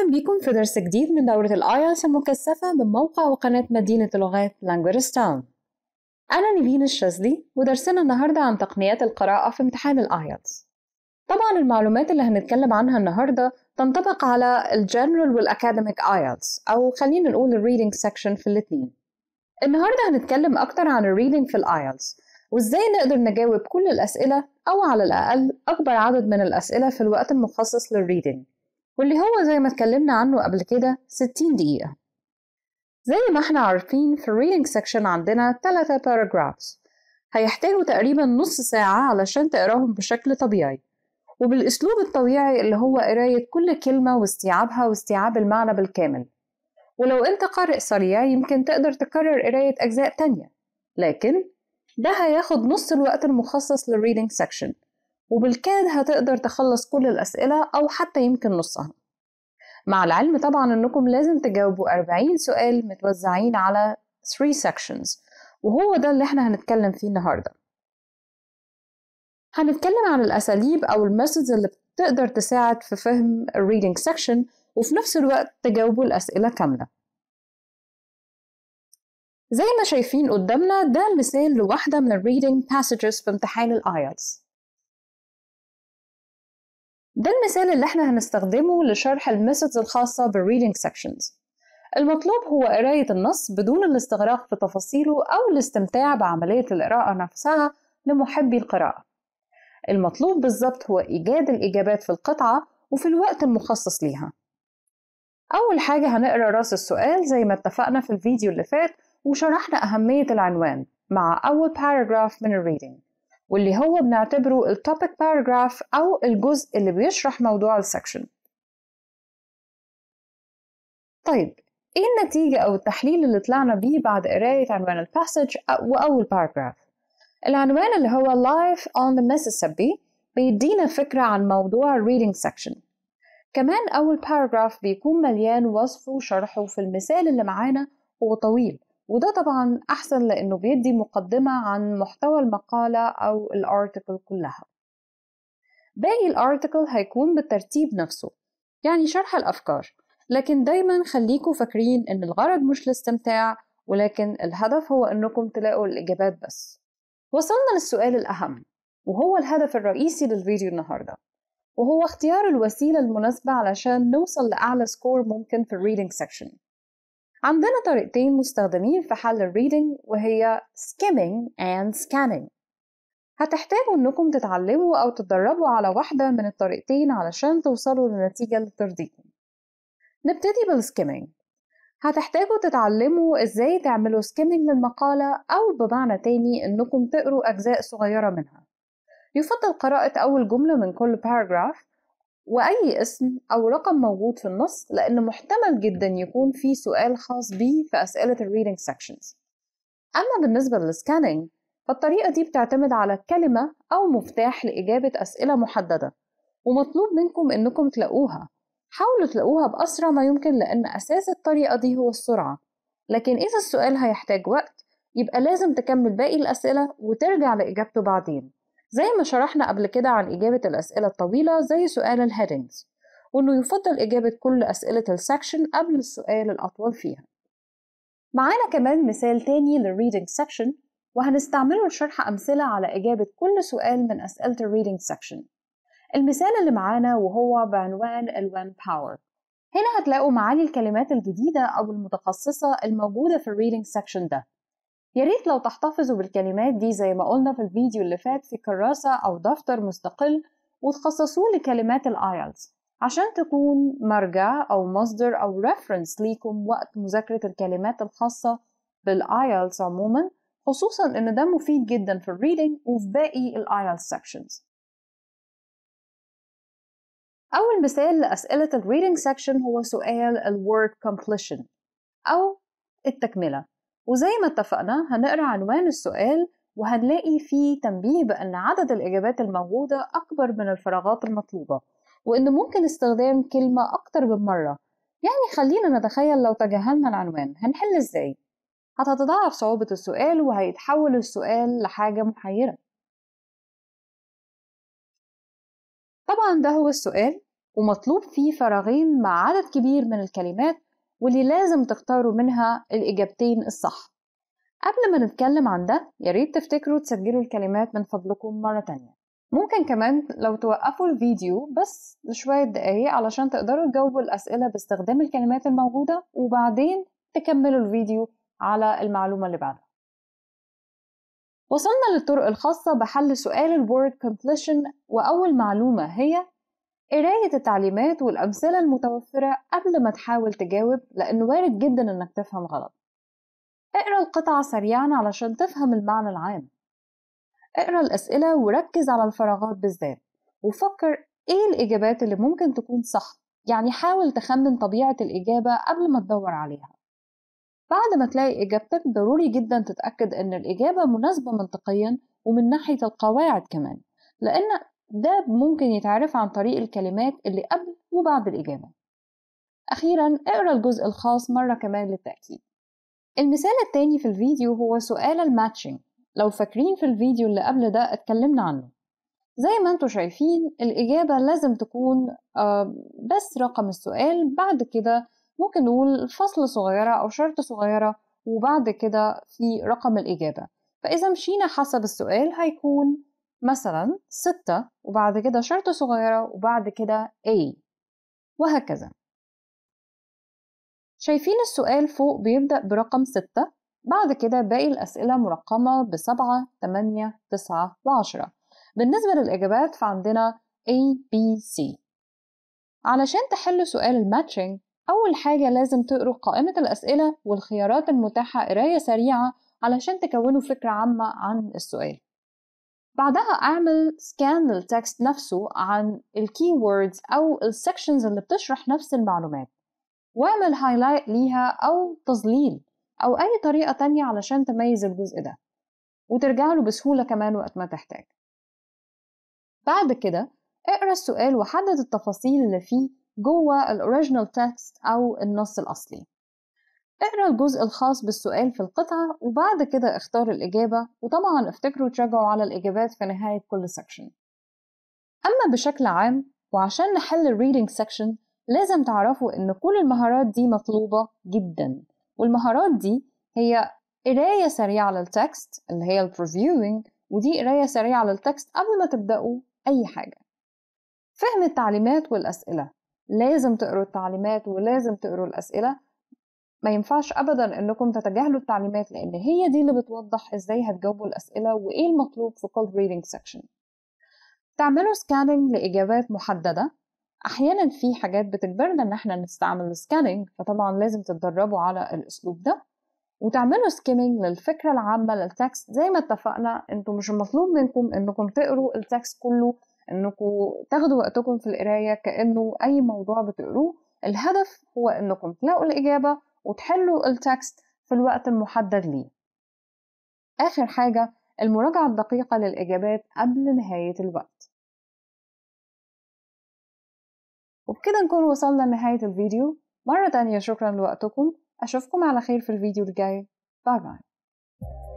أهلا بكم في درس جديد من دورة الآيلتس المكثفة من موقع وقناة مدينة اللغات لانجورستان أنا نيفين الشاذلي ودرسنا النهاردة عن تقنيات القراءة في امتحان الآيلتس طبعا المعلومات اللي هنتكلم عنها النهاردة تنطبق على الجنرال والأكاديميك آيلتس أو خلينا نقول الريدنج سكشن في الاتنين النهاردة هنتكلم أكتر عن الريدنج في الآيلتس وإزاي نقدر نجاوب كل الأسئلة أو على الأقل أكبر عدد من الأسئلة في الوقت المخصص للريدنج واللي هو زي ما اتكلمنا عنه قبل كده 60 دقيقة زي ما احنا عارفين في reading section عندنا 3 paragraphs هيحتاجوا تقريبا نص ساعة علشان تقراهم بشكل طبيعي وبالأسلوب الطبيعي اللي هو قراية كل كلمة واستيعابها واستيعاب المعنى بالكامل ولو أنت قارئ سريع يمكن تقدر تكرر قراية أجزاء تانية لكن ده هياخد نص الوقت المخصص للريدنج section وبالكاد هتقدر تخلص كل الأسئلة أو حتى يمكن نصها مع العلم طبعا أنكم لازم تجاوبوا 40 سؤال متوزعين على 3 sections وهو ده اللي احنا هنتكلم فيه النهاردة هنتكلم عن الأساليب أو الميثودز اللي بتقدر تساعد في فهم reading section وفي نفس الوقت تجاوبوا الأسئلة كاملة زي ما شايفين قدامنا ده مثال لواحدة من الريدنج passages في امتحان الآيلتس ده المثال اللي احنا هنستخدمه لشرح الميثودز الخاصة بالريدنج sections المطلوب هو قراية النص بدون الاستغراق في تفاصيله أو الاستمتاع بعملية القراءة نفسها لمحبي القراءة المطلوب بالظبط هو إيجاد الإجابات في القطعة وفي الوقت المخصص ليها أول حاجة هنقرأ راس السؤال زي ما اتفقنا في الفيديو اللي فات وشرحنا أهمية العنوان مع أول paragraph من الريدنج واللي هو بنعتبره التوبيك باراجراف أو الجزء اللي بيشرح موضوع السكشن طيب ايه النتيجة أو التحليل اللي طلعنا بيه بعد قراية عنوان الباسج وأول باراجراف؟ العنوان اللي هو Life on the Mississippi بيدينا فكرة عن موضوع reading section كمان أول paragraph بيكون مليان وصفه وشرحه في المثال اللي معانا وطويل وده طبعا أحسن لأنه بيدي مقدمة عن محتوى المقالة أو الارتكل كلها باقي الارتكل هيكون بالترتيب نفسه يعني شرح الأفكار لكن دايما خليكوا فاكرين إن الغرض مش الاستمتاع ولكن الهدف هو إنكم تلاقوا الإجابات بس وصلنا للسؤال الأهم وهو الهدف الرئيسي للفيديو النهاردة وهو اختيار الوسيلة المناسبة علشان نوصل لأعلى سكور ممكن في الريدنج سيكشن عندنا طريقتين مستخدمين في حل الريدنج وهي skimming and scanning هتحتاجوا انكم تتعلموا او تتدربوا على واحدة من الطريقتين علشان توصلوا للنتيجة اللي ترضيكم نبتدي بالسكيمينج هتحتاجوا تتعلموا ازاي تعملوا سكيمينج للمقالة او بمعنى تاني انكم تقروا اجزاء صغيرة منها يفضل قراءة اول جملة من كل باراجراف واي اسم او رقم موجود في النص لان محتمل جدا يكون في سؤال خاص بيه في اسئله الـ Reading Sections. اما بالنسبه للـ Scanning فالطريقه دي بتعتمد على كلمه او مفتاح لاجابه اسئله محدده ومطلوب منكم انكم تلاقوها حاولوا تلاقوها باسرع ما يمكن لان اساس الطريقه دي هو السرعه لكن اذا السؤال هيحتاج وقت يبقى لازم تكمل باقي الاسئله وترجع لاجابته بعدين زي ما شرحنا قبل كده عن إجابة الأسئلة الطويلة زي سؤال الهيدنجز وإنه يفضل إجابة كل أسئلة السكشن قبل السؤال الأطول فيها معانا كمان مثال تاني للريدنج سكشن وهنستعمله لشرح أمثلة على إجابة كل سؤال من أسئلة الريدنج سكشن المثال اللي معانا وهو بعنوان الوان باور هنا هتلاقوا معاني الكلمات الجديدة أو المتخصصة الموجودة في الريدنج سكشن ده يا ريت لو تحتفظوا بالكلمات دي زي ما قلنا في الفيديو اللي فات في كراسة أو دفتر مستقل وتخصصوه لكلمات الآيلتس عشان تكون مرجع أو مصدر أو ريفرنس ليكم وقت مذاكرة الكلمات الخاصة بالآيلتس عموما خصوصا إن ده مفيد جدا في الريدنج وفي باقي الآيلتس sections أول مثال لأسئلة الريدنج section هو سؤال الورد word completion أو التكملة وزي ما اتفقنا هنقرا عنوان السؤال وهنلاقي فيه تنبيه بأن عدد الإجابات الموجودة أكبر من الفراغات المطلوبة وإن ممكن استخدام كلمة أكتر من مرة يعني خلينا نتخيل لو تجاهلنا العنوان هنحل إزاي؟ هتتضاعف صعوبة السؤال وهيتحول السؤال لحاجة محيرة طبعا ده هو السؤال ومطلوب فيه فراغين مع عدد كبير من الكلمات واللي لازم تختاروا منها الإجابتين الصح قبل ما نتكلم عن ده ياريت تفتكروا تسجلوا الكلمات من فضلكم مرة تانية ممكن كمان لو توقفوا الفيديو بس لشوية دقايق علشان تقدروا تجاوبوا الأسئلة باستخدام الكلمات الموجودة وبعدين تكملوا الفيديو على المعلومة اللي بعدها وصلنا للطرق الخاصة بحل سؤال الورد completion وأول معلومة هي قراية التعليمات والأمثلة المتوفرة قبل ما تحاول تجاوب لأنه وارد جدا إنك تفهم غلط اقرأ القطعة سريعا علشان تفهم المعنى العام اقرأ الأسئلة وركز على الفراغات بالذات وفكر إيه الإجابات اللي ممكن تكون صح يعني حاول تخمن طبيعة الإجابة قبل ما تدور عليها بعد ما تلاقي إجابتك ضروري جدا تتأكد إن الإجابة مناسبة منطقيا ومن ناحية القواعد كمان لأن ده ممكن يتعرف عن طريق الكلمات اللي قبل وبعد الإجابة أخيرا اقرأ الجزء الخاص مرة كمان للتأكيد المثال التاني في الفيديو هو سؤال الماتشنج لو فاكرين في الفيديو اللي قبل ده اتكلمنا عنه زي ما انتم شايفين الإجابة لازم تكون آه، بس رقم السؤال بعد كده ممكن نقول فصل صغيرة أو شرط صغيرة وبعد كده في رقم الإجابة فإذا مشينا حسب السؤال هيكون مثلا ستة وبعد كده شرطة صغيرة وبعد كده A وهكذا شايفين السؤال فوق بيبدأ برقم ستة بعد كده باقي الأسئلة مرقمة بسبعة تمانية تسعة وعشرة بالنسبة للإجابات فعندنا A, B, C علشان تحلوا سؤال الماتشنج أول حاجة لازم تقروا قائمة الأسئلة والخيارات المتاحة قراية سريعة علشان تكونوا فكرة عامة عن السؤال بعدها اعمل سكان للتكست نفسه عن الكي ووردز او السكشنز اللي بتشرح نفس المعلومات واعمل هايلايت ليها او تظليل او اي طريقه تانية علشان تميز الجزء ده وترجع له بسهوله كمان وقت ما تحتاج بعد كده اقرا السؤال وحدد التفاصيل اللي فيه جوه الاوريجينال تكست او النص الاصلي اقرا الجزء الخاص بالسؤال في القطعة وبعد كده اختار الإجابة وطبعا افتكروا تراجعوا على الإجابات في نهاية كل سكشن أما بشكل عام وعشان نحل الريدنج سكشن لازم تعرفوا إن كل المهارات دي مطلوبة جدا والمهارات دي هي قراية سريعة للتكست اللي هي البروفيوينج ودي قراية سريعة للتكست قبل ما تبدأوا أي حاجة فهم التعليمات والأسئلة لازم تقروا التعليمات ولازم تقروا الأسئلة ما ينفعش ابدا انكم تتجاهلوا التعليمات لان هي دي اللي بتوضح ازاي هتجاوبوا الاسئله وايه المطلوب في كل ريدنج سيكشن تعملوا سكاننج لاجابات محدده احيانا في حاجات بتجبرنا ان احنا نستعمل سكاننج فطبعا لازم تتدربوا على الاسلوب ده وتعملوا سكيمنج للفكرة العامة للتكست زي ما اتفقنا انتوا مش المطلوب منكم انكم تقروا التكست كله انكم تاخدوا وقتكم في القراية كأنه اي موضوع بتقروه الهدف هو انكم تلاقوا الإجابة وتحلوا التكست في الوقت المحدد ليه آخر حاجة المراجعة الدقيقة للإجابات قبل نهاية الوقت وبكده نكون وصلنا لنهاية الفيديو مرة تانية شكرا لوقتكم أشوفكم على خير في الفيديو الجاي باي باي